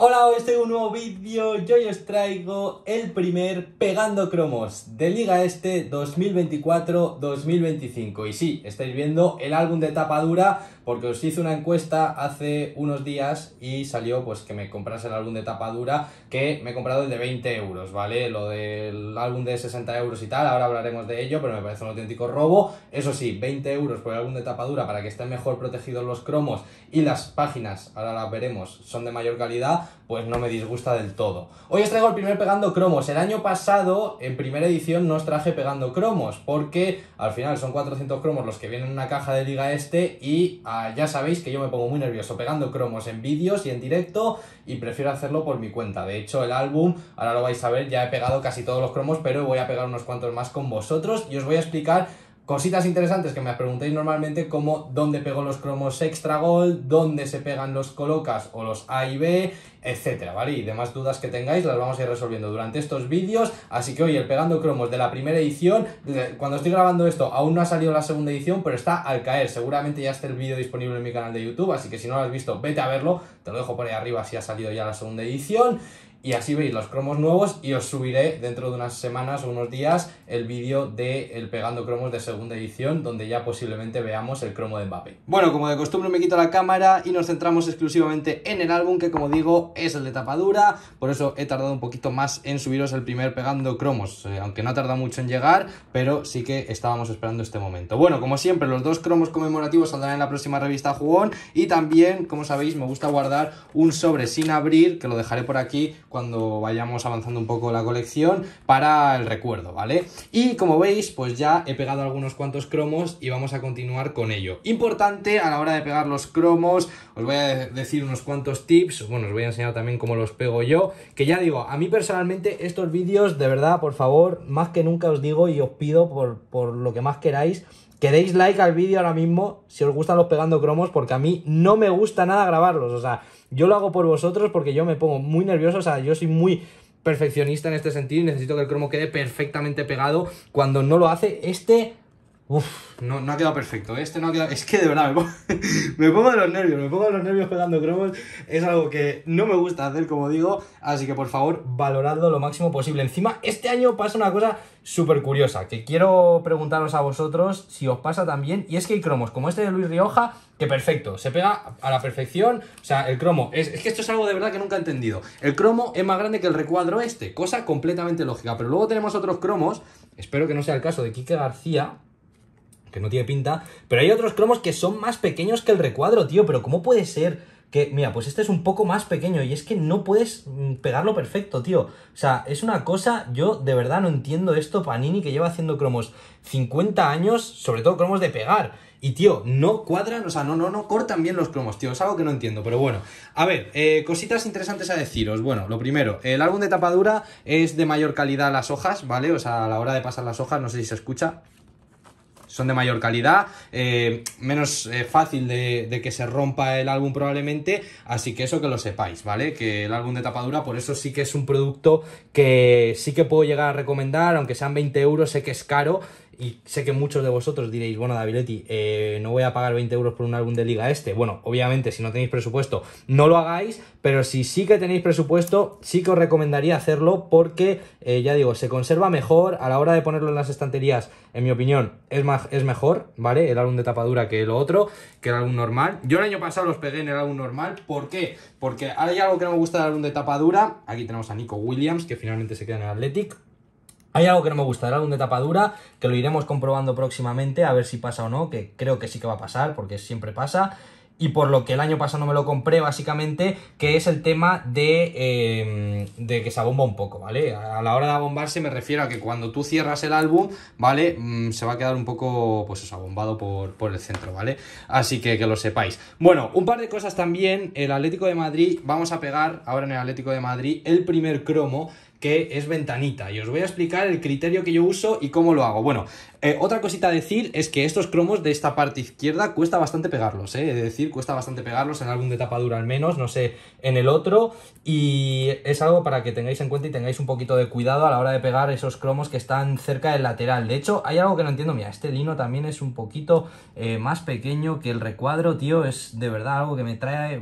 Hola, hoy estoy un nuevo vídeo yo hoy os traigo el primer Pegando Cromos de Liga Este 2024-2025 y sí, estáis viendo el álbum de tapa dura porque os hice una encuesta hace unos días y salió pues que me comprase el álbum de tapa dura, que me he comprado el de 20 euros, ¿vale? Lo del álbum de 60 euros y tal, ahora hablaremos de ello, pero me parece un auténtico robo. Eso sí, 20 euros por el álbum de tapadura para que estén mejor protegidos los cromos y las páginas, ahora las veremos, son de mayor calidad, pues no me disgusta del todo. Hoy os traigo el primer Pegando Cromos. El año pasado, en primera edición, no os traje Pegando Cromos, porque al final son 400 cromos los que vienen en una caja de Liga Este y ya sabéis que yo me pongo muy nervioso pegando cromos en vídeos y en directo y prefiero hacerlo por mi cuenta. De hecho, el álbum, ahora lo vais a ver, ya he pegado casi todos los cromos, pero voy a pegar unos cuantos más con vosotros y os voy a explicar Cositas interesantes que me preguntéis normalmente como dónde pego los cromos extra gold, dónde se pegan los colocas o los A y B, etcétera, ¿vale? Y demás dudas que tengáis las vamos a ir resolviendo durante estos vídeos, así que hoy el pegando cromos de la primera edición, cuando estoy grabando esto aún no ha salido la segunda edición, pero está al caer, seguramente ya está el vídeo disponible en mi canal de YouTube, así que si no lo has visto, vete a verlo, te lo dejo por ahí arriba si ha salido ya la segunda edición y así veis los cromos nuevos y os subiré dentro de unas semanas o unos días el vídeo de pegando cromos de segunda edición donde ya posiblemente veamos el cromo de Mbappé. Bueno, como de costumbre me quito la cámara y nos centramos exclusivamente en el álbum que como digo es el de tapadura, por eso he tardado un poquito más en subiros el primer pegando cromos, eh, aunque no ha tardado mucho en llegar, pero sí que estábamos esperando este momento. Bueno, como siempre los dos cromos conmemorativos saldrán en la próxima revista Jugón y también, como sabéis, me gusta guardar un sobre sin abrir, que lo dejaré por aquí cuando vayamos avanzando un poco la colección para el recuerdo, ¿vale? Y como veis, pues ya he pegado algunos cuantos cromos y vamos a continuar con ello. Importante a la hora de pegar los cromos, os voy a decir unos cuantos tips, bueno, os voy a enseñar también cómo los pego yo, que ya digo, a mí personalmente estos vídeos, de verdad, por favor, más que nunca os digo y os pido por, lo que más queráis, que deis like al vídeo ahora mismo si os gustan los pegando cromos, porque a mí no me gusta nada grabarlos, o sea, yo lo hago por vosotros porque yo me pongo muy nervioso, o sea, yo soy muy perfeccionista en este sentido y necesito que el cromo quede perfectamente pegado. Cuando no lo hace, este Uf, no, no, ha quedado perfecto. Este no ha quedado. Es que de verdad, me pongo, de los nervios, me pongo de los nervios pegando cromos. Es algo que no me gusta hacer, como digo. Así que por favor, valoradlo lo máximo posible. Encima, este año pasa una cosa súper curiosa que quiero preguntaros a vosotros si os pasa también. Y es que hay cromos como este de Luis Rioja, que perfecto, se pega a la perfección. O sea, el cromo. Es, es que esto es algo de verdad que nunca he entendido. El cromo es más grande que el recuadro este, cosa completamente lógica. Pero luego tenemos otros cromos. Espero que no sea el caso de Quique García que no tiene pinta. Pero hay otros cromos que son más pequeños que el recuadro, tío. Pero ¿cómo puede ser que, mira, pues este es un poco más pequeño y es que no puedes mm, pegarlo perfecto, tío? O sea, es una cosa, yo de verdad no entiendo esto, Panini, que lleva haciendo cromos 50 años, sobre todo cromos de pegar. Y, tío, no cuadran, o sea, no, no, no cortan bien los cromos, tío. Es algo que no entiendo, pero bueno. A ver, eh, cositas interesantes a deciros. Bueno, lo primero, el álbum de tapadura es de mayor calidad las hojas, ¿vale? O sea, a la hora de pasar las hojas, no sé si se escucha son de mayor calidad, eh, menos eh, fácil de, de, que se rompa el álbum probablemente, así que eso que lo sepáis, ¿vale? Que el álbum de tapadura, por eso sí que es un producto que sí que puedo llegar a recomendar, aunque sean 20 euros, sé que es caro y sé que muchos de vosotros diréis, bueno, Davidetti, eh, no voy a pagar 20 euros por un álbum de liga este. Bueno, obviamente, si no tenéis presupuesto, no lo hagáis, pero si sí que tenéis presupuesto, sí que os recomendaría hacerlo porque, eh, ya digo, se conserva mejor a la hora de ponerlo en las estanterías, en mi opinión, es, más, es mejor, ¿vale? El álbum de tapadura que lo otro, que el álbum normal. Yo el año pasado los pegué en el álbum normal, ¿por qué? Porque hay algo que no me gusta del álbum de tapadura. Aquí tenemos a Nico Williams, que finalmente se queda en el Athletic hay algo que no me gusta, el álbum de tapadura, que lo iremos comprobando próximamente, a ver si pasa o no, que creo que sí que va a pasar, porque siempre pasa. Y por lo que el año pasado no me lo compré, básicamente, que es el tema de, em, que se abomba un poco, ¿vale? A la hora de abombarse me refiero a que cuando tú cierras el álbum, ¿vale? Mm, se va a quedar un poco, pues eso, abombado por, por el centro, ¿vale? Así que que lo sepáis. Bueno, un par de cosas también. El Atlético de Madrid, vamos a pegar ahora en el Atlético de Madrid el primer cromo que es ventanita y os voy a explicar el criterio que yo uso y cómo lo hago. Bueno, eh, otra cosita a decir es que estos cromos de esta parte izquierda cuesta bastante pegarlos, ¿eh? es decir, cuesta bastante pegarlos en algún de tapadura al menos, no sé, en el otro y es algo para que tengáis en cuenta y tengáis un poquito de cuidado a la hora de pegar esos cromos que están cerca del lateral. De hecho, hay algo que no entiendo, mira, este lino también es un poquito eh, más pequeño que el recuadro, tío, es de verdad algo que me trae...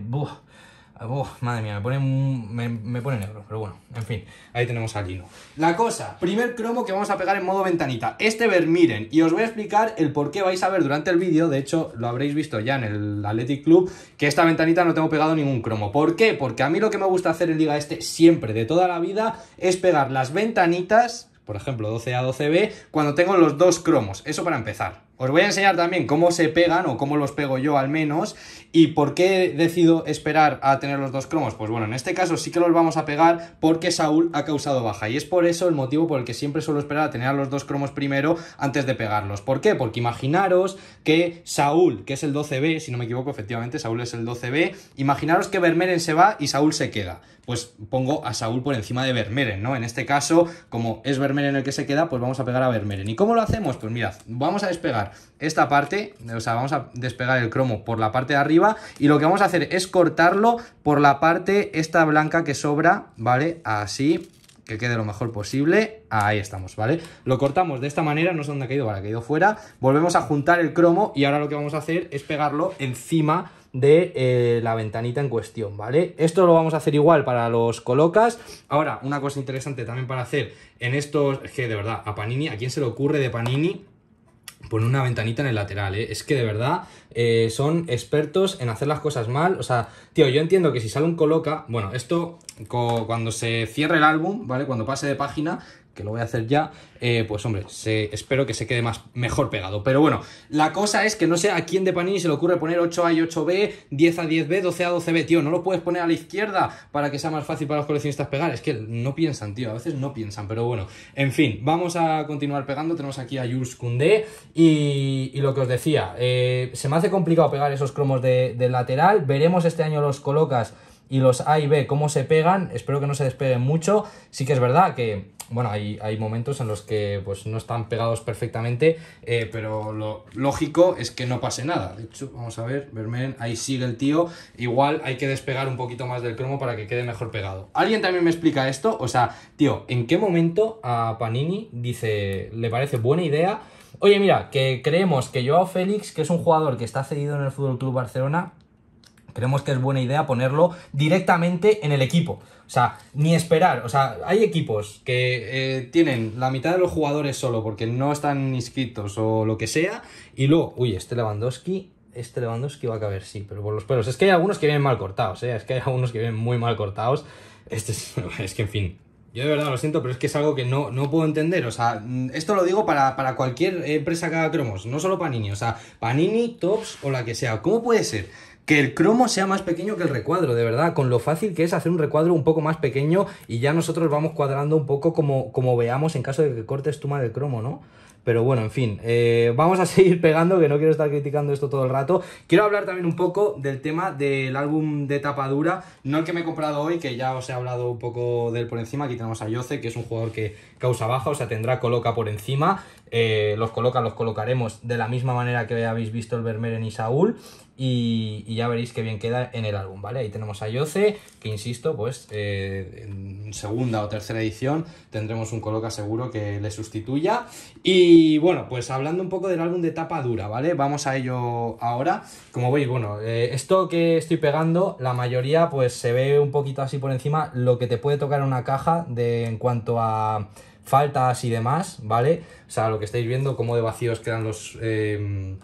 Ah, oh, madre mía, me pone, me, me pone negro, pero bueno, en fin, ahí tenemos al Lino. La cosa, primer cromo que vamos a pegar en modo ventanita, este miren, y os voy a explicar el por qué vais a ver durante el vídeo, de hecho lo habréis visto ya en el Athletic Club, que esta ventanita no tengo pegado ningún cromo. ¿Por qué? Porque a mí lo que me gusta hacer en Liga Este siempre, de toda la vida, es pegar las ventanitas, por ejemplo 12A, 12B, cuando tengo los dos cromos, eso para empezar. Os voy a enseñar también cómo se pegan o cómo los pego yo al menos ¿Y por qué decido esperar a tener los dos cromos? Pues bueno, en este caso sí que los vamos a pegar porque Saúl ha causado baja. Y es por eso el motivo por el que siempre suelo esperar a tener los dos cromos primero antes de pegarlos. ¿Por qué? Porque imaginaros que Saúl, que es el 12B, si no me equivoco, efectivamente, Saúl es el 12B. Imaginaros que vermeren se va y Saúl se queda. Pues pongo a Saúl por encima de vermeren ¿no? En este caso, como es Vermeren el que se queda, pues vamos a pegar a vermeren ¿Y cómo lo hacemos? Pues mirad, vamos a despegar esta parte, o sea, vamos a despegar el cromo por la parte de arriba y lo que vamos a hacer es cortarlo por la parte esta blanca que sobra, ¿vale? Así, que quede lo mejor posible. Ahí estamos, ¿vale? Lo cortamos de esta manera, no sé dónde ha caído, vale, ha caído fuera. Volvemos a juntar el cromo y ahora lo que vamos a hacer es pegarlo encima de eh, la ventanita en cuestión, ¿vale? Esto lo vamos a hacer igual para los colocas. Ahora, una cosa interesante también para hacer en estos... Es que, de verdad, a Panini, ¿a quién se le ocurre de Panini Pon una ventanita en el lateral, ¿eh? Es que de verdad eh, son expertos en hacer las cosas mal. O sea, tío, yo entiendo que si sale un coloca, bueno, esto cuando se cierre el álbum, ¿vale? Cuando pase de página, que lo voy a hacer ya, eh, pues hombre, espero que se quede más, mejor pegado. Pero bueno, la cosa es que no sé a quién de Panini se le ocurre poner 8A y 8B, 10 a 10B, 12 a 12B, tío, no lo puedes poner a la izquierda para que sea más fácil para los coleccionistas pegar, es que no piensan, tío, a veces no piensan, pero bueno, en fin, vamos a continuar pegando, tenemos aquí a Jules y, lo que os decía, eh, se me hace complicado pegar esos cromos de, lateral, veremos este año los colocas y los A y B cómo se pegan, espero que no se despeguen mucho, sí que es verdad que bueno, hay, momentos en los que pues, no están pegados perfectamente, eh, pero lo lógico es que no pase nada. De hecho, vamos a ver, Vermeeren, ahí sigue el tío. Igual hay que despegar un poquito más del cromo para que quede mejor pegado. ¿Alguien también me explica esto? O sea, tío, ¿en qué momento a Panini dice, le parece buena idea? Oye, mira, que creemos que Joao Félix, que es un jugador que está cedido en el Fútbol Club Barcelona, Creemos que es buena idea ponerlo directamente en el equipo. O sea, ni esperar. O sea, hay equipos que eh, tienen la mitad de los jugadores solo porque no están inscritos o lo que sea. Y luego, uy, este Lewandowski este Lewandowski va a caber, sí, pero por los pelos. Es que hay algunos que vienen mal cortados, ¿eh? Es que hay algunos que vienen muy mal cortados. Este es, que, en fin. Yo de verdad lo siento, pero es que es algo que no, no puedo entender. O sea, mm, esto lo digo para, cualquier empresa que haga cromos, no solo Panini. O sea, Panini, Tops o la que sea. ¿Cómo puede ser que el cromo sea más pequeño que el recuadro, de verdad, con lo fácil que es hacer un recuadro un poco más pequeño y ya nosotros vamos cuadrando un poco como, como veamos en caso de que cortes tú mal el cromo, ¿no? Pero bueno, en fin, eh, vamos a seguir pegando, que no quiero estar criticando esto todo el rato. Quiero hablar también un poco del tema del álbum de tapadura, no el que me he comprado hoy, que ya os he hablado un poco del por encima. Aquí tenemos a Yose, que es un jugador que causa baja, o sea, tendrá coloca por encima. Eh, los coloca, los colocaremos de la misma manera que habéis visto el Vermeer en Isaúl, y, ya veréis qué bien queda en el álbum, ¿vale? Ahí tenemos a Yoce, que insisto, pues eh, en segunda o tercera edición tendremos un coloca seguro que le sustituya. Y bueno, pues hablando un poco del álbum de tapa dura, ¿vale? Vamos a ello ahora. Como veis, bueno, eh, esto que estoy pegando, la mayoría pues se ve un poquito así por encima lo que te puede tocar una caja de en cuanto a faltas y demás, ¿vale? O sea, lo que estáis viendo, cómo de vacíos quedan los... Eh,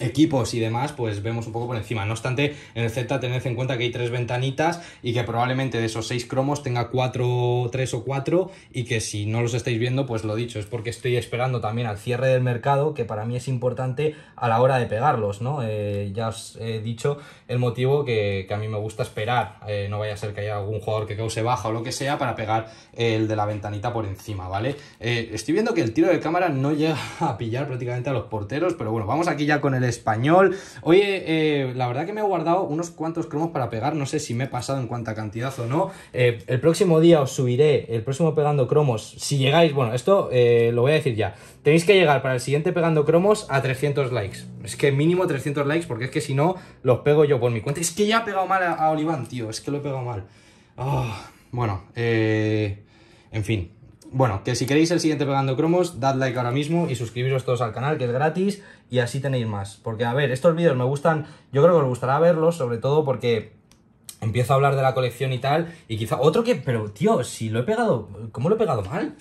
equipos y demás, pues vemos un poco por encima. No obstante, en el Z tened en cuenta que hay tres ventanitas y que probablemente de esos seis cromos tenga cuatro, tres o cuatro y que si no los estáis viendo, pues lo dicho, es porque estoy esperando también al cierre del mercado, que para mí es importante a la hora de pegarlos, ¿no? Eh, ya os he dicho el motivo que, a mí me gusta esperar, eh, no vaya a ser que haya algún jugador que cause baja o lo que sea para pegar el de la ventanita por encima, ¿vale? Eh, estoy viendo que el tiro de cámara no llega a pillar prácticamente a los porteros, pero bueno, vamos aquí ya con el español. Oye, eh, la verdad que me he guardado unos cuantos cromos para pegar, no sé si me he pasado en cuánta cantidad o no. Eh, el próximo día os subiré el próximo pegando cromos. Si llegáis, bueno, esto eh, lo voy a decir ya. Tenéis que llegar para el siguiente pegando cromos a 300 likes. Es que mínimo 300 likes, porque es que si no, los pego yo por mi cuenta. Es que ya he pegado mal a, Oliván, tío, es que lo he pegado mal. Ah, bueno, en fin, bueno, que si queréis el siguiente Pegando Cromos, dad like ahora mismo y suscribiros todos al canal, que es gratis, y así tenéis más. Porque, a ver, estos vídeos me gustan, yo creo que os gustará verlos, sobre todo porque empiezo a hablar de la colección y tal, y quizá otro que, pero tío, si lo he pegado, ¿cómo lo he pegado mal?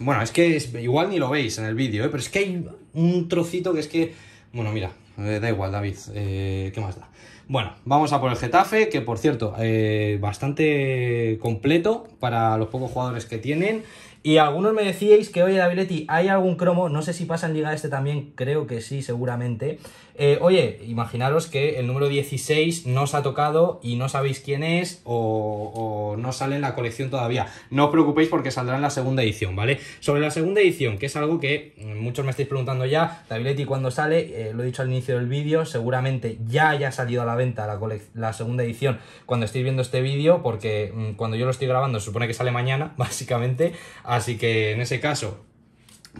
Bueno, es que es, igual ni lo veis en el vídeo, ¿eh? pero es que hay un trocito que es que bueno, mira, eh, da igual, David, eh, ¿qué más da? Bueno, vamos a por el Getafe, que por cierto, eh, bastante completo para los pocos jugadores que tienen. Y algunos me decíais que, oye, Daviletti, hay algún cromo, no sé si pasa en Liga Este también, creo que sí, seguramente. Eh, oye, imaginaros que el número 16 no os ha tocado y no sabéis quién es o, no sale en la colección todavía. No os preocupéis porque saldrá en la segunda edición, ¿vale? Sobre la segunda edición, que es algo que mm, muchos me estáis preguntando ya, Daviletti, ¿cuándo sale? Eh, lo he dicho al inicio del vídeo, seguramente ya haya salido a la venta la, segunda edición cuando estéis viendo este vídeo, porque mm, cuando yo lo estoy grabando supone que sale mañana, básicamente. Así que en ese caso,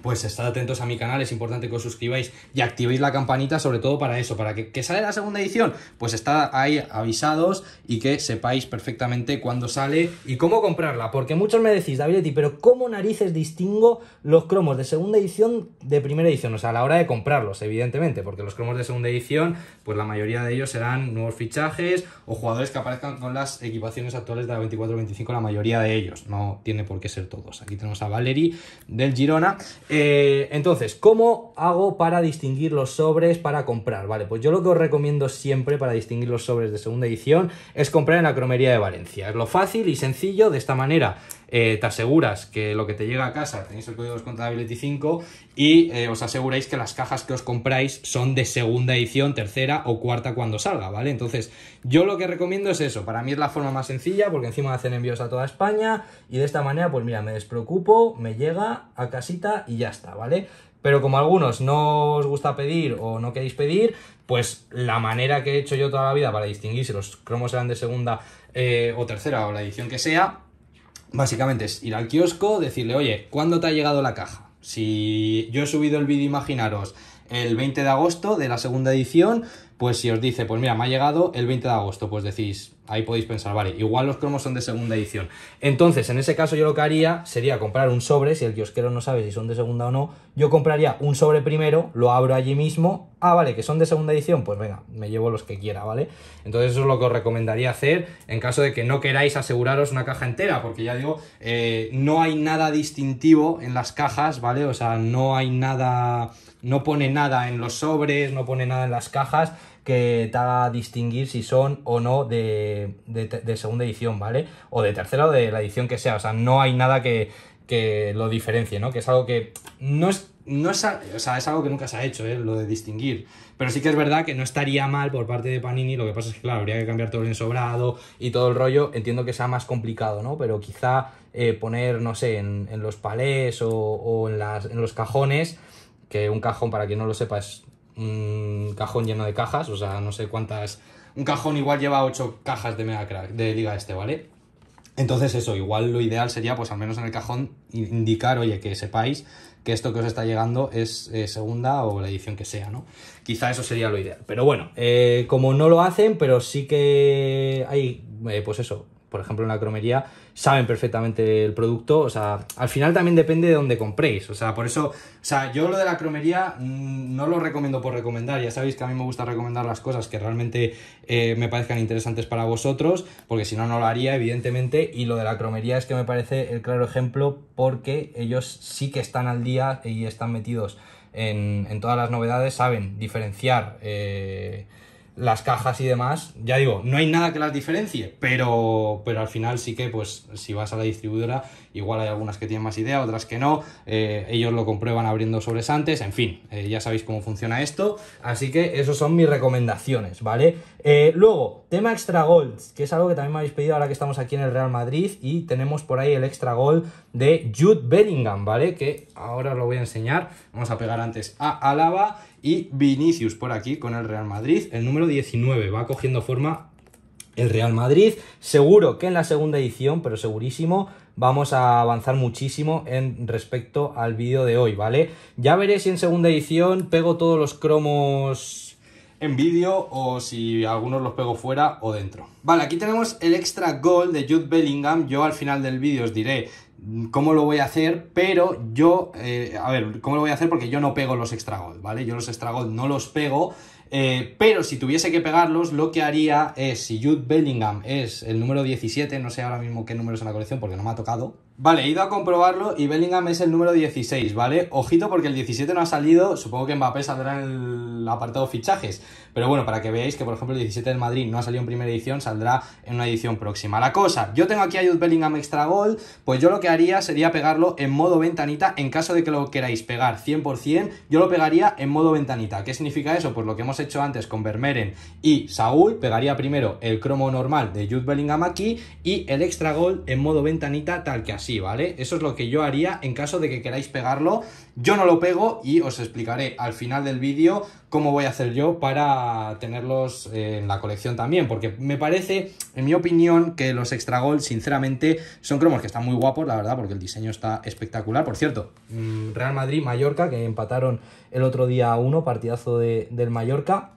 pues estad atentos a mi canal, es importante que os suscribáis y activéis la campanita, sobre todo para eso, para que, que sale la segunda edición, pues está ahí avisados y que sepáis perfectamente cuándo sale y cómo comprarla, porque muchos me decís, Davidetti, pero ¿cómo narices distingo los cromos de segunda edición de primera edición? O sea, a la hora de comprarlos, evidentemente, porque los cromos de segunda edición, pues la mayoría de ellos serán nuevos fichajes o jugadores que aparezcan con las equipaciones actuales de la 24-25, la mayoría de ellos, no tiene por qué ser todos. Aquí tenemos a Valery del Girona, eh, entonces, ¿cómo hago para distinguir los sobres para comprar? Vale, pues yo lo que os recomiendo siempre para distinguir los sobres de segunda edición es comprar en la cromería de Valencia. Es lo fácil y sencillo, de esta manera eh, te aseguras que lo que te llega a casa, tenéis el código de Ability 5 y eh, os aseguráis que las cajas que os compráis son de segunda edición, tercera o cuarta cuando salga, ¿vale? Entonces, yo lo que recomiendo es eso, para mí es la forma más sencilla porque encima hacen envíos a toda España y de esta manera, pues mira, me despreocupo, me llega a casita y ya está, ¿vale? Pero como algunos no os gusta pedir o no queréis pedir, pues la manera que he hecho yo toda la vida para distinguir si los cromos eran de segunda eh, o tercera o la edición que sea, Básicamente es ir al kiosco, decirle, oye, ¿cuándo te ha llegado la caja? Si yo he subido el vídeo, imaginaros, el 20 de agosto de la segunda edición, pues si os dice, pues mira, me ha llegado el 20 de agosto, pues decís, ahí podéis pensar, vale, igual los cromos son de segunda edición. Entonces, en ese caso yo lo que haría sería comprar un sobre, si el que os quiero no sabe si son de segunda o no, yo compraría un sobre primero, lo abro allí mismo, ah, vale, que son de segunda edición, pues venga, me llevo los que quiera, ¿vale? Entonces eso es lo que os recomendaría hacer en caso de que no queráis aseguraros una caja entera, porque ya digo, eh, no hay nada distintivo en las cajas, ¿vale? O sea, no hay nada no pone nada en los sobres, no pone nada en las cajas que te haga distinguir si son o no de, de, segunda edición, ¿vale? O de tercera o de la edición que sea. O sea, no hay nada que, lo diferencie, ¿no? Que es algo que no es, no es, o sea, es algo que nunca se ha hecho, ¿eh? Lo de distinguir. Pero sí que es verdad que no estaría mal por parte de Panini, lo que pasa es que, claro, habría que cambiar todo el ensobrado y todo el rollo. Entiendo que sea más complicado, ¿no? Pero quizá eh, poner, no sé, en, los palés o, o en, las, en los cajones que un cajón, para quien no lo sepa, es un cajón lleno de cajas, o sea, no sé cuántas... Un cajón igual lleva 8 cajas de Mega Crack, de Liga Este, ¿vale? Entonces eso, igual lo ideal sería, pues al menos en el cajón, indicar, oye, que sepáis que esto que os está llegando es eh, segunda o la edición que sea, ¿no? Quizá eso sería lo ideal. Pero bueno, eh, como no lo hacen, pero sí que hay, eh, pues eso, por ejemplo, en la cromería, saben perfectamente el producto. O sea, al final también depende de dónde compréis. O sea, por eso, o sea, yo lo de la cromería mm, no lo recomiendo por recomendar. Ya sabéis que a mí me gusta recomendar las cosas que realmente eh, me parezcan interesantes para vosotros, porque si no, no lo haría, evidentemente. Y lo de la cromería es que me parece el claro ejemplo porque ellos sí que están al día y están metidos en, todas las novedades, saben diferenciar. Eh, las cajas y demás, ya digo, no hay nada que las diferencie, pero, pero al final sí que, pues, si vas a la distribuidora, igual hay algunas que tienen más idea, otras que no, eh, ellos lo comprueban abriendo sobresantes, en fin, eh, ya sabéis cómo funciona esto, así que esas son mis recomendaciones, ¿vale? Eh, luego, tema extra goals, que es algo que también me habéis pedido ahora que estamos aquí en el Real Madrid y tenemos por ahí el extra gol de Jude Bellingham, ¿vale? Que ahora os lo voy a enseñar. Vamos a pegar antes a Alaba y Vinicius por aquí con el Real Madrid. El número 19 va cogiendo forma el Real Madrid. Seguro que en la segunda edición, pero segurísimo, vamos a avanzar muchísimo en respecto al vídeo de hoy, ¿vale? Ya veré si en segunda edición pego todos los cromos en vídeo o si algunos los pego fuera o dentro. Vale, aquí tenemos el extra goal de Jude Bellingham. Yo al final del vídeo os diré cómo lo voy a hacer, pero yo, eh, a ver, cómo lo voy a hacer porque yo no pego los extra gold, ¿vale? Yo los extra gold no los pego, eh, pero si tuviese que pegarlos, lo que haría es, si Jude Bellingham es el número 17, no sé ahora mismo qué número es en la colección porque no me ha tocado, Vale, he ido a comprobarlo y Bellingham es el número 16, ¿vale? Ojito porque el 17 no ha salido, supongo que Mbappé saldrá en el apartado fichajes, pero bueno, para que veáis que por ejemplo el 17 del Madrid no ha salido en primera edición, saldrá en una edición próxima. La cosa, yo tengo aquí a Jude Bellingham extra gol, pues yo lo que haría sería pegarlo en modo ventanita en caso de que lo queráis pegar 100%, yo lo pegaría en modo ventanita. ¿Qué significa eso? Pues lo que hemos hecho antes con Vermeeren y Saúl, pegaría primero el cromo normal de Jude Bellingham aquí y el extra gol en modo ventanita tal que así ¿vale? Eso es lo que yo haría en caso de que queráis pegarlo. Yo no lo pego y os explicaré al final del vídeo cómo voy a hacer yo para tenerlos eh, en la colección también, porque me parece, en mi opinión, que los extra gold, sinceramente, son cromos que están muy guapos, la verdad, porque el diseño está espectacular. Por cierto, mm, Real Madrid-Mallorca, que empataron el otro día uno, partidazo del Mallorca.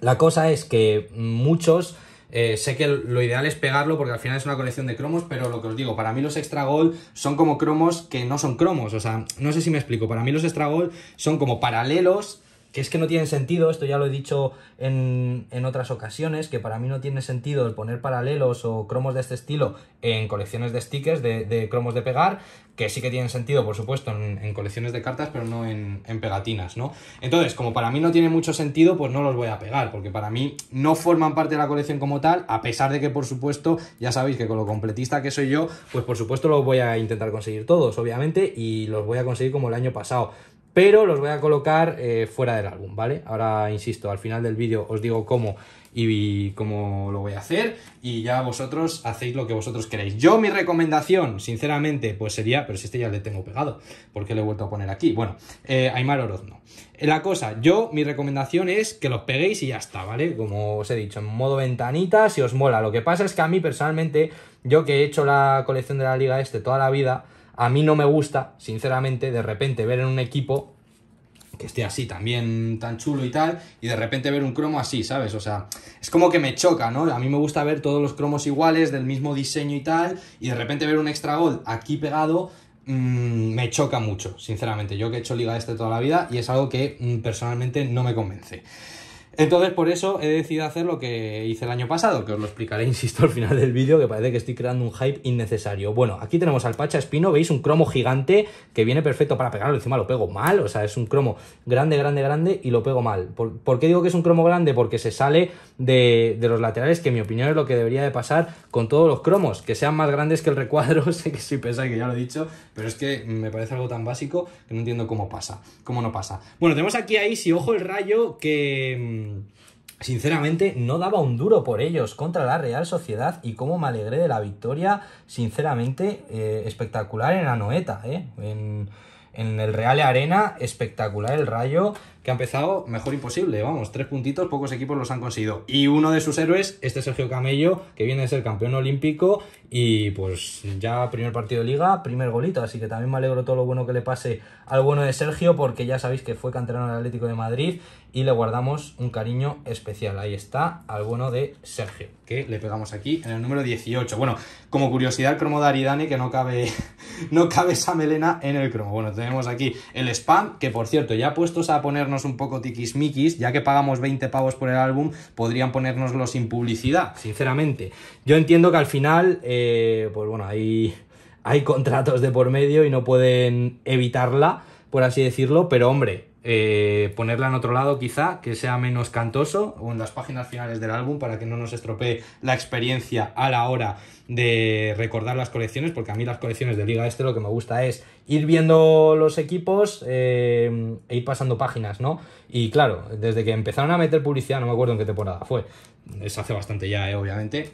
La cosa es que muchos eh, sé que lo ideal es pegarlo porque al final es una colección de cromos, pero lo que os digo, para mí los extra gold son como cromos que no son cromos. O sea, no sé si me explico. Para mí los extra gold son como paralelos que es que no tiene sentido, esto ya lo he dicho en, otras ocasiones, que para mí no tiene sentido el poner paralelos o cromos de este estilo en colecciones de stickers, de, cromos de pegar, que sí que tienen sentido, por supuesto, en, colecciones de cartas, pero no en, en, pegatinas, ¿no? Entonces, como para mí no tiene mucho sentido, pues no los voy a pegar, porque para mí no forman parte de la colección como tal, a pesar de que, por supuesto, ya sabéis que con lo completista que soy yo, pues por supuesto los voy a intentar conseguir todos, obviamente, y los voy a conseguir como el año pasado pero los voy a colocar eh, fuera del álbum, ¿vale? Ahora, insisto, al final del vídeo os digo cómo y cómo lo voy a hacer y ya vosotros hacéis lo que vosotros queréis. Yo mi recomendación, sinceramente, pues sería, pero si este ya le tengo pegado, porque lo he vuelto a poner aquí. Bueno, eh, Aymar Orozno. Eh, la cosa, yo mi recomendación es que los peguéis y ya está, ¿vale? Como os he dicho, en modo ventanita, si os mola. Lo que pasa es que a mí personalmente, yo que he hecho la colección de la liga este toda la vida, a mí no me gusta, sinceramente, de repente ver en un equipo que esté así también tan chulo y tal, y de repente ver un cromo así, ¿sabes? O sea, es como que me choca, ¿no? A mí me gusta ver todos los cromos iguales, del mismo diseño y tal, y de repente ver un extra gol aquí pegado, mm, me choca mucho, sinceramente. Yo que he hecho liga este toda la vida y es algo que mm, personalmente no me convence. Entonces, por eso he decidido hacer lo que hice el año pasado, que os lo explicaré, insisto, al final del vídeo, que parece que estoy creando un hype innecesario. Bueno, aquí tenemos al Pacha Espino, veis un cromo gigante que viene perfecto para pegarlo, encima lo pego mal, o sea, es un cromo grande, grande, grande y lo pego mal. ¿Por, qué digo que es un cromo grande? Porque se sale de, los laterales, que en mi opinión es lo que debería de pasar con todos los cromos, que sean más grandes que el recuadro, sé que si pensáis que ya lo he dicho, pero es que me parece algo tan básico que no entiendo cómo pasa, cómo no pasa. Bueno, tenemos aquí ahí, si ojo el rayo, que mm, Mm, sinceramente, no daba un duro por ellos contra la Real Sociedad y como me alegré de la victoria, sinceramente, eh, espectacular en Anoeta, noeta eh, en, en el Real Arena, espectacular el rayo, que ha empezado mejor imposible, vamos, tres puntitos, pocos equipos los han conseguido. Y uno de sus héroes, este Sergio Camello, que viene de ser campeón olímpico y pues ya primer partido de liga, primer golito, así que también me alegro todo lo bueno que le pase al bueno de Sergio, porque ya sabéis que fue canterano del Atlético de Madrid y le guardamos un cariño especial. Ahí está, al bueno de Sergio, que le pegamos aquí en el número 18. Bueno, como curiosidad, el cromo de Aridane, que no cabe, no cabe esa melena en el cromo. Bueno, tenemos aquí el spam, que por cierto, ya puestos a ponernos un poco tiquismiquis, ya que pagamos 20 pavos por el álbum, podrían ponérnoslo sin publicidad, sinceramente. Yo entiendo que al final, eh, pues bueno, hay, hay contratos de por medio y no pueden evitarla, por así decirlo, pero hombre, eh, ponerla en otro lado quizá, que sea menos cantoso, o en las páginas finales del álbum para que no nos estropee la experiencia a la hora de recordar las colecciones, porque a mí las colecciones de Liga Este lo que me gusta es ir viendo los equipos eh, e ir pasando páginas, ¿no? Y claro, desde que empezaron a meter publicidad, no me acuerdo en qué temporada fue, es hace bastante ya, eh, obviamente,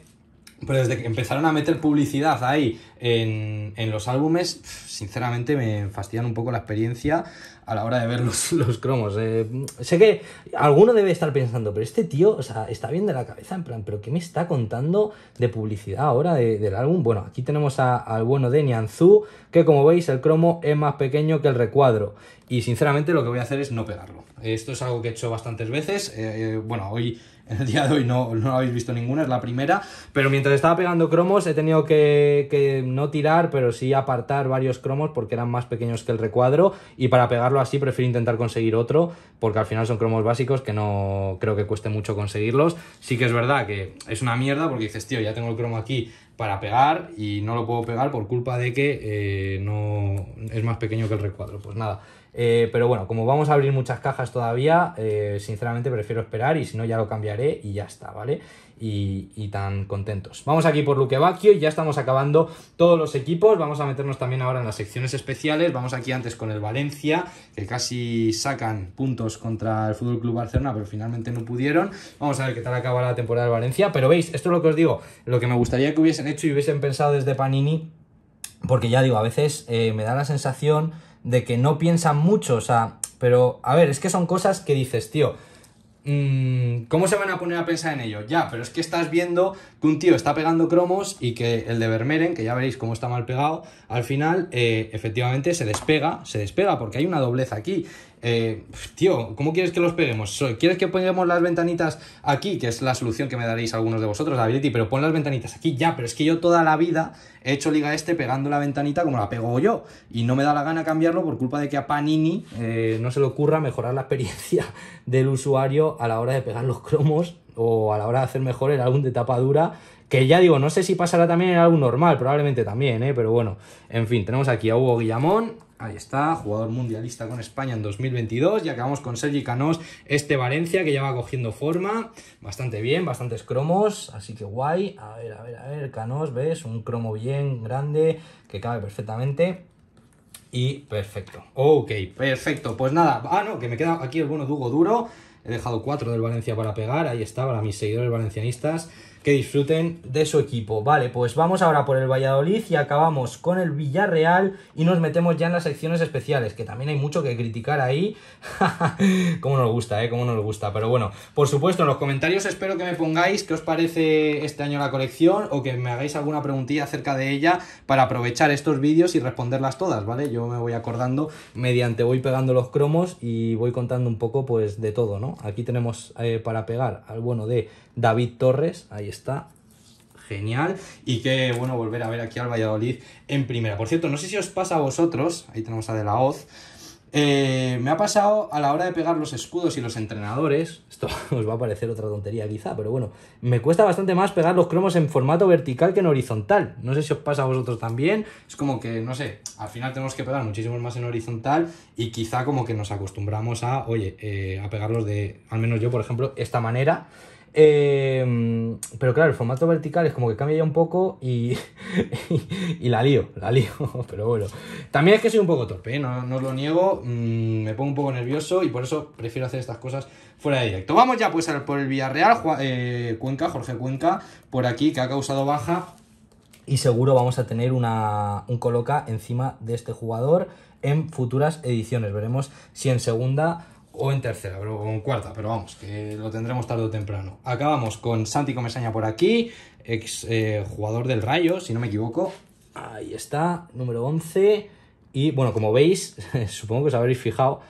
pero desde que empezaron a meter publicidad ahí en, los álbumes, sinceramente me fastidian un poco la experiencia a la hora de ver los, cromos. Eh, sé que alguno debe estar pensando, pero este tío, o sea, está bien de la cabeza, en plan, pero ¿qué me está contando de publicidad ahora del álbum? Bueno, aquí tenemos al bueno de Nianzú, que como veis, el cromo es más pequeño que el recuadro. Y sinceramente lo que voy a hacer es no pegarlo. Esto es algo que he hecho bastantes veces. Eh, eh, bueno, hoy el día de hoy no, no habéis visto ninguna, es la primera. Pero mientras estaba pegando cromos he tenido que, no tirar, pero sí apartar varios cromos porque eran más pequeños que el recuadro. Y para pegarlo así prefiero intentar conseguir otro, porque al final son cromos básicos que no creo que cueste mucho conseguirlos. Sí que es verdad que es una mierda porque dices, tío, ya tengo el cromo aquí, para pegar y no lo puedo pegar por culpa de que eh, no es más pequeño que el recuadro. Pues nada, eh, pero bueno, como vamos a abrir muchas cajas todavía, eh, sinceramente prefiero esperar y si no ya lo cambiaré y ya está, ¿vale? Y, tan contentos. Vamos aquí por Luque Bacchio y ya estamos acabando todos los equipos. Vamos a meternos también ahora en las secciones especiales. Vamos aquí antes con el Valencia, que casi sacan puntos contra el Fútbol Club Barcelona, pero finalmente no pudieron. Vamos a ver qué tal acaba la temporada del Valencia. Pero veis, esto es lo que os digo, lo que me gustaría que hubiesen hecho y hubiesen pensado desde Panini, porque ya digo, a veces eh, me da la sensación de que no piensan mucho, o sea, pero a ver, es que son cosas que dices, tío, mm, ¿Cómo se van a poner a pensar en ello? Ya, pero es que estás viendo que un tío está pegando cromos y que el de Vermeeren, que ya veréis cómo está mal pegado, al final eh, efectivamente se despega, se despega porque hay una doblez aquí. Eh, tío, ¿cómo quieres que los peguemos? ¿Quieres que pongamos las ventanitas aquí? Que es la solución que me daréis algunos de vosotros, Ability, pero pon las ventanitas aquí ya, pero es que yo toda la vida he hecho liga este pegando la ventanita como la pego yo, y no me da la gana cambiarlo por culpa de que a Panini eh, no se le ocurra mejorar la experiencia del usuario a la hora de pegar los cromos o a la hora de hacer mejor el álbum de tapadura que ya digo, no sé si pasará también en el normal, probablemente también, eh, pero bueno, en fin, tenemos aquí a Hugo Guillamón, Ahí está, jugador mundialista con España en 2022. Ya acabamos con Sergi Canós, este Valencia, que ya va cogiendo forma. Bastante bien, bastantes cromos, así que guay. A ver, a ver, a ver, Canós, ¿ves? Un cromo bien grande, que cabe perfectamente. Y perfecto. Ok, perfecto. Pues nada, ah, no, que me queda aquí el bueno Dugo Duro. He dejado cuatro del Valencia para pegar. Ahí está, para mis seguidores valencianistas que disfruten de su equipo. Vale, pues vamos ahora por el Valladolid y acabamos con el Villarreal y nos metemos ya en las secciones especiales, que también hay mucho que criticar ahí. como nos gusta, ¿eh? Como nos gusta. Pero bueno, por supuesto, en los comentarios espero que me pongáis qué os parece este año la colección o que me hagáis alguna preguntilla acerca de ella para aprovechar estos vídeos y responderlas todas, ¿vale? Yo me voy acordando mediante voy pegando los cromos y voy contando un poco pues de todo, ¿no? Aquí tenemos eh, para pegar al bueno de David Torres, ahí está, genial y qué bueno volver a ver aquí al Valladolid en primera. Por cierto, no sé si os pasa a vosotros, ahí tenemos a De La Hoz, eh, me ha pasado a la hora de pegar los escudos y los entrenadores, esto os va a parecer otra tontería quizá, pero bueno, me cuesta bastante más pegar los cromos en formato vertical que en horizontal. No sé si os pasa a vosotros también, es como que, no sé, al final tenemos que pegar muchísimos más en horizontal y quizá como que nos acostumbramos a, oye, eh, a pegarlos de, al menos yo por ejemplo, esta manera Em, pero claro, el formato vertical es como que cambia ya un poco y, y, la lío, la lío, pero bueno. También es que soy un poco torpe, ¿eh? no, no, lo niego, mm, me pongo un poco nervioso y por eso prefiero hacer estas cosas fuera de directo. Vamos ya pues por el Villarreal, eh, Cuenca, Jorge Cuenca, por aquí, que ha causado baja y seguro vamos a tener una, un coloca encima de este jugador en futuras ediciones. Veremos si en segunda o en tercera, pero, o en cuarta, pero vamos, que lo tendremos tarde o temprano. Acabamos con Santi Comesaña por aquí, ex eh, jugador del Rayo, si no me equivoco. Ahí está, número 11. Y bueno, como veis, supongo que os habréis fijado,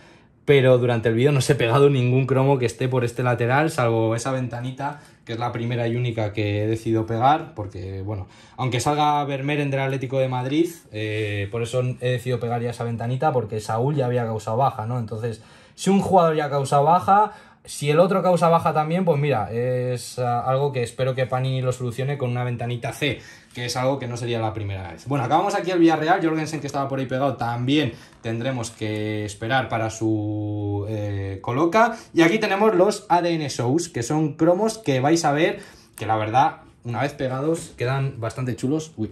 pero durante el vídeo no se he pegado ningún cromo que esté por este lateral, salvo esa ventanita, que es la primera y única que he decidido pegar, porque bueno, aunque salga en del Atlético de Madrid, eh, por eso he decidido pegar ya esa ventanita, porque Saúl ya había causado baja, ¿no? Entonces si un jugador ya causa baja, si el otro causa baja también, pues mira, es ah, algo que espero que Panini lo solucione con una ventanita C, que es algo que no sería la primera vez. Bueno, acabamos aquí el Villarreal, Jorgensen que estaba por ahí pegado también tendremos que esperar para su eh, coloca. Y aquí tenemos los ADN Shows, que son cromos que vais a ver, que la verdad, una vez pegados, quedan bastante chulos. Uy,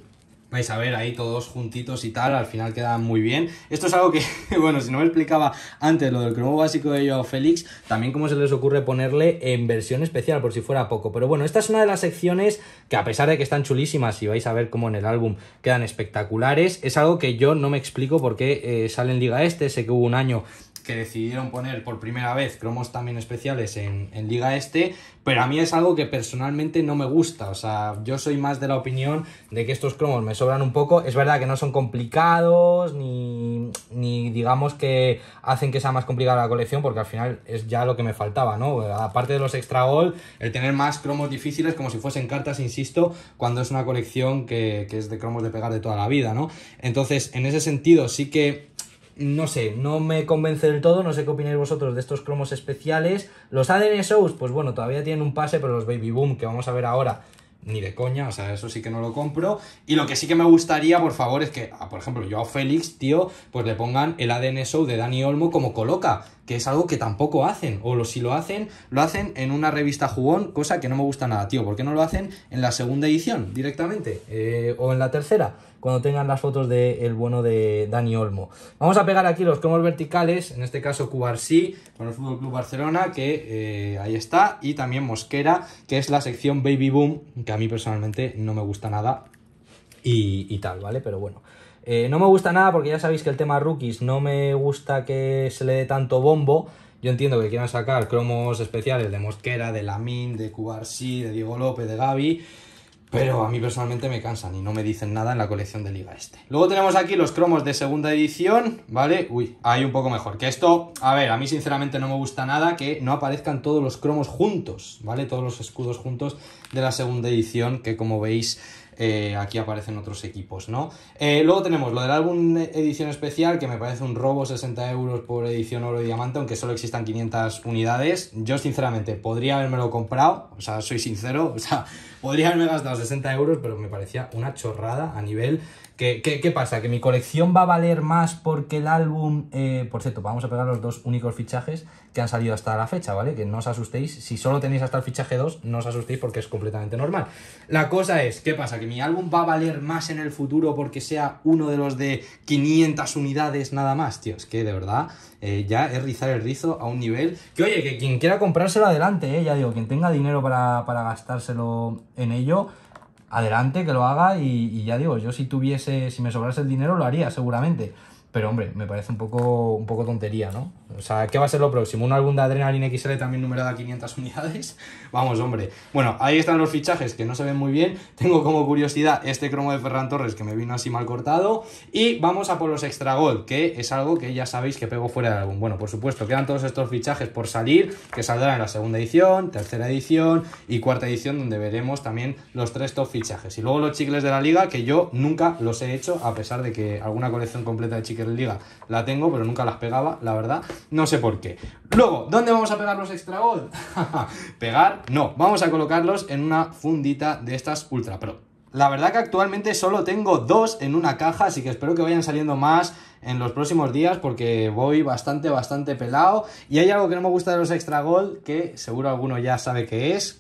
vais a ver ahí todos juntitos y tal, al final quedan muy bien. Esto es algo que, bueno, si no me explicaba antes lo del cromo básico de Joao Félix, también cómo se les ocurre ponerle en versión especial, por si fuera poco. Pero bueno, esta es una de las secciones que a pesar de que están chulísimas y vais a ver cómo en el álbum quedan espectaculares, es algo que yo no me explico por qué salen eh, sale en Liga Este, sé que hubo un año que decidieron poner por primera vez cromos también especiales en, Liga Este, pero a mí es algo que personalmente no me gusta. O sea, yo soy más de la opinión de que estos cromos me sobran un poco. Es verdad que no son complicados, ni, ni digamos que hacen que sea más complicada la colección, porque al final es ya lo que me faltaba, ¿no? Aparte de los extra gol, el tener más cromos difíciles como si fuesen cartas, insisto, cuando es una colección que, que es de cromos de pegar de toda la vida, ¿no? Entonces, en ese sentido, sí que no sé, no me convence del todo, no sé qué opináis vosotros de estos cromos especiales. Los ADN Shows, pues bueno, todavía tienen un pase, pero los Baby Boom que vamos a ver ahora, ni de coña, o sea, eso sí que no lo compro. Y lo que sí que me gustaría, por favor, es que, ah, por ejemplo, yo a Félix, tío, pues le pongan el ADN Show de Dani Olmo como coloca, que es algo que tampoco hacen, o lo, si lo hacen, lo hacen en una revista jugón, cosa que no me gusta nada, tío, ¿por qué no lo hacen en la segunda edición directamente? Eh, o en la tercera cuando tengan las fotos del el bueno de Dani Olmo. Vamos a pegar aquí los cromos verticales, en este caso Cubarsí con el Fútbol Club Barcelona, que eh, ahí está, y también Mosquera, que es la sección Baby Boom, que a mí personalmente no me gusta nada y, tal, ¿vale? Pero bueno. Eh, no me gusta nada porque ya sabéis que el tema rookies no me gusta que se le dé tanto bombo. Yo entiendo que quieran sacar cromos especiales de Mosquera, de Lamin, de Cubarsí, de Diego López, de Gaby pero a mí personalmente me cansan y no me dicen nada en la colección de Liga Este. Luego tenemos aquí los cromos de segunda edición, ¿vale? Uy, hay un poco mejor. Que esto, a ver, a mí sinceramente no me gusta nada que no aparezcan todos los cromos juntos, ¿vale? Todos los escudos juntos de la segunda edición, que como veis eh, aquí aparecen otros equipos, ¿no? Eh, luego tenemos lo del álbum edición especial, que me parece un robo, 60 euros por edición oro y diamante, aunque solo existan 500 unidades. Yo, sinceramente, podría habérmelo comprado, o sea, soy sincero, o sea, Podría haberme gastado 60 euros, pero me parecía una chorrada a nivel... ¿Qué, qué, pasa? ¿Que mi colección va a valer más porque el álbum... Eh, por cierto, vamos a pegar los dos únicos fichajes que han salido hasta la fecha, ¿vale? Que no os asustéis. Si solo tenéis hasta el fichaje 2, no os asustéis porque es completamente normal. La cosa es, ¿qué pasa? ¿Que mi álbum va a valer más en el futuro porque sea uno de los de 500 unidades nada más? Tío, es que de verdad eh, ya es rizar el rizo a un nivel que, oye, que quien quiera comprárselo adelante, eh. ya digo, quien tenga dinero para, gastárselo en ello, adelante, que lo haga y, y, ya digo, yo si tuviese, si me sobrase el dinero lo haría seguramente. Pero hombre, me parece un poco, un poco tontería, ¿no? O sea, ¿qué va a ser lo próximo? ¿Un álbum de Adrenaline XL también numerada a 500 unidades? Vamos, hombre. Bueno, ahí están los fichajes que no se ven muy bien. Tengo como curiosidad este cromo de Ferran Torres que me vino así mal cortado. Y vamos a por los extra gold, que es algo que ya sabéis que pego fuera de álbum. Bueno, por supuesto, quedan todos estos fichajes por salir, que saldrán en la segunda edición, tercera edición y cuarta edición, donde veremos también los tres top fichajes. Y luego los chicles de la liga, que yo nunca los he hecho, a pesar de que alguna colección completa de chicles les Liga la tengo, pero nunca las pegaba, la verdad. No sé por qué. Luego, ¿dónde vamos a pegar los extra gold? pegar, no. Vamos a colocarlos en una fundita de estas Ultra Pro. La verdad que actualmente solo tengo dos en una caja, así que espero que vayan saliendo más en los próximos días porque voy bastante, bastante pelado. Y hay algo que no me gusta de los extra gold, que seguro alguno ya sabe que es,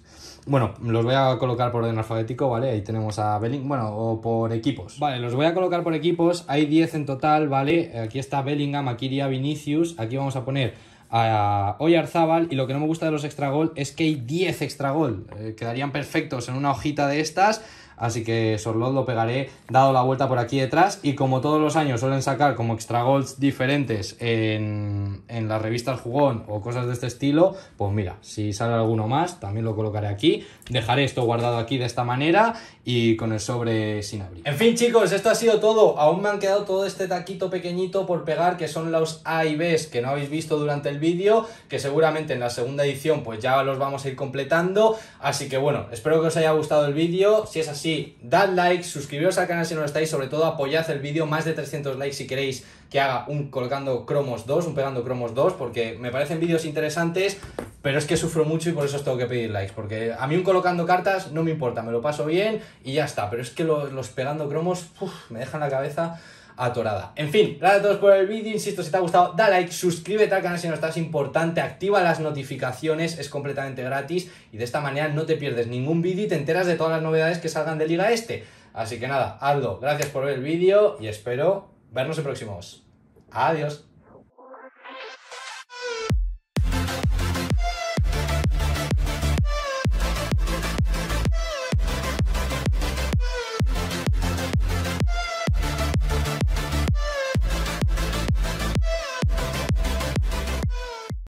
bueno, los voy a colocar por orden alfabético, ¿vale? Ahí tenemos a Bellingham, bueno, o por equipos. Vale, los voy a colocar por equipos, hay 10 en total, ¿vale? Aquí está Bellingham, aquí Vinicius, aquí vamos a poner a Oyarzábal y lo que no me gusta de los extra gol es que hay 10 extra gol, eh, quedarían perfectos en una hojita de estas Así que Sorlot lo pegaré dado la vuelta por aquí detrás. Y como todos los años suelen sacar como extra golds diferentes en, en las revistas Jugón o cosas de este estilo, pues mira, si sale alguno más, también lo colocaré aquí. Dejaré esto guardado aquí de esta manera y con el sobre sin abrir. En fin, chicos, esto ha sido todo. Aún me han quedado todo este taquito pequeñito por pegar, que son los A y B que no habéis visto durante el vídeo, que seguramente en la segunda edición pues ya los vamos a ir completando. Así que bueno, espero que os haya gustado el vídeo. Si es así, dad like, suscribiros al canal si no lo estáis, sobre todo apoyad el vídeo, más de 300 likes si queréis que haga un colocando cromos 2, un pegando cromos 2, porque me parecen vídeos interesantes, pero es que sufro mucho y por eso os tengo que pedir likes, porque a mí un colocando cartas no me importa, me lo paso bien y ya está, pero es que los, pegando cromos me dejan la cabeza atorada. En fin, gracias a todos por el vídeo, insisto, si te ha gustado, da like, suscríbete al canal si no estás, importante, activa las notificaciones, es completamente gratis y de esta manera no te pierdes ningún vídeo y te enteras de todas las novedades que salgan de Liga Este. Así que nada, Aldo, gracias por ver el vídeo y espero vernos en próximos. Adiós.